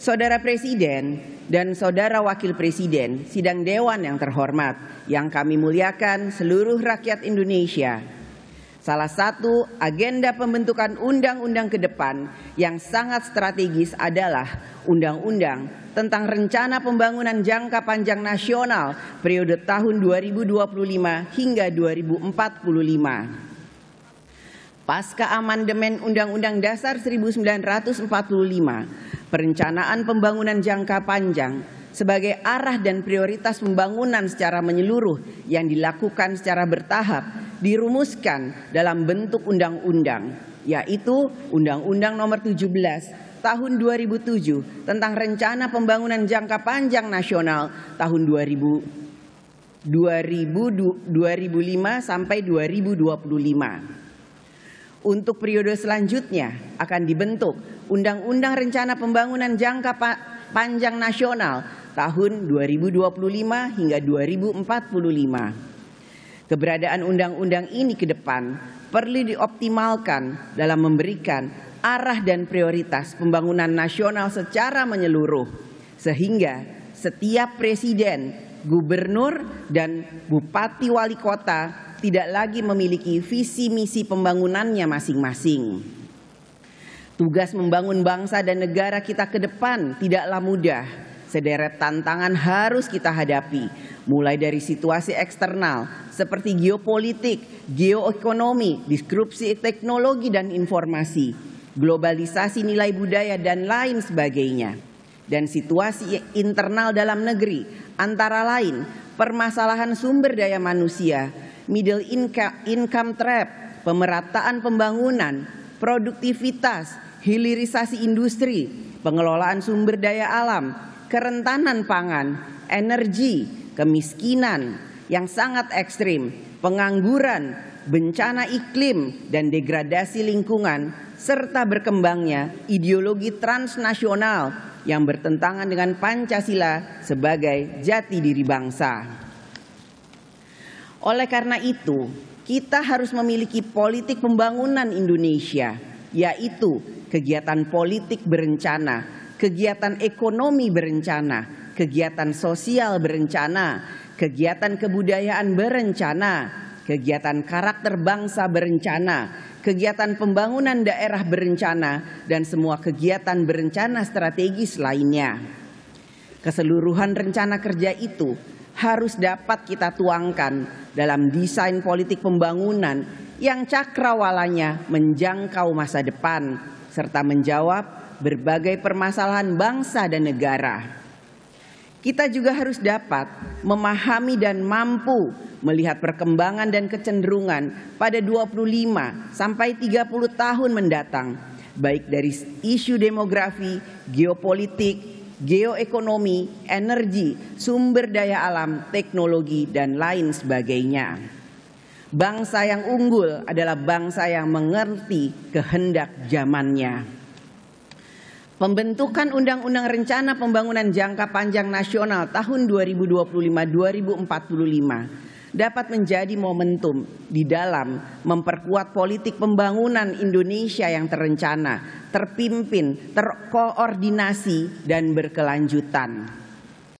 Saudara Presiden dan Saudara Wakil Presiden, sidang Dewan yang terhormat, yang kami muliakan seluruh rakyat Indonesia. Salah satu agenda pembentukan undang-undang ke depan yang sangat strategis adalah undang-undang tentang rencana pembangunan jangka panjang nasional periode tahun 2025 hingga 2045 pasca amandemen Undang-Undang Dasar 1945 perencanaan pembangunan jangka panjang sebagai arah dan prioritas pembangunan secara menyeluruh yang dilakukan secara bertahap dirumuskan dalam bentuk undang-undang yaitu Undang-Undang Nomor 17 Tahun 2007 tentang Rencana Pembangunan Jangka Panjang Nasional tahun 2000 2000 2005 sampai 2025. Untuk periode selanjutnya akan dibentuk Undang-Undang Rencana Pembangunan Jangka Panjang Nasional tahun 2025 hingga 2045. Keberadaan undang-undang ini ke depan perlu dioptimalkan dalam memberikan arah dan prioritas pembangunan nasional secara menyeluruh sehingga setiap presiden, gubernur dan bupati wali kota tidak lagi memiliki visi misi pembangunannya masing-masing. Tugas membangun bangsa dan negara kita ke depan tidaklah mudah. Sederet tantangan harus kita hadapi, mulai dari situasi eksternal seperti geopolitik, geoekonomi, disrupsi teknologi dan informasi, globalisasi nilai budaya dan lain sebagainya. Dan situasi internal dalam negeri antara lain permasalahan sumber daya manusia, middle income, income trap, pemerataan pembangunan, produktivitas, hilirisasi industri, pengelolaan sumber daya alam, kerentanan pangan, energi, kemiskinan yang sangat ekstrim, pengangguran, bencana iklim dan degradasi lingkungan, serta berkembangnya ideologi transnasional yang bertentangan dengan Pancasila sebagai jati diri bangsa. Oleh karena itu, kita harus memiliki politik pembangunan Indonesia, yaitu kegiatan politik berencana, kegiatan ekonomi berencana, kegiatan sosial berencana, kegiatan kebudayaan berencana, kegiatan karakter bangsa berencana, kegiatan pembangunan daerah berencana, dan semua kegiatan berencana strategis lainnya. Keseluruhan rencana kerja itu harus dapat kita tuangkan dalam desain politik pembangunan yang cakrawalanya menjangkau masa depan serta menjawab berbagai permasalahan bangsa dan negara. Kita juga harus dapat memahami dan mampu melihat perkembangan dan kecenderungan pada 25 sampai 30 tahun mendatang, baik dari isu demografi, geopolitik, geoekonomi, energi, sumber daya alam, teknologi, dan lain sebagainya. Bangsa yang unggul adalah bangsa yang mengerti kehendak zamannya. Pembentukan Undang-Undang Rencana Pembangunan Jangka Panjang Nasional tahun 2025-2045 dapat menjadi momentum di dalam memperkuat politik pembangunan Indonesia yang terencana terpimpin, terkoordinasi, dan berkelanjutan.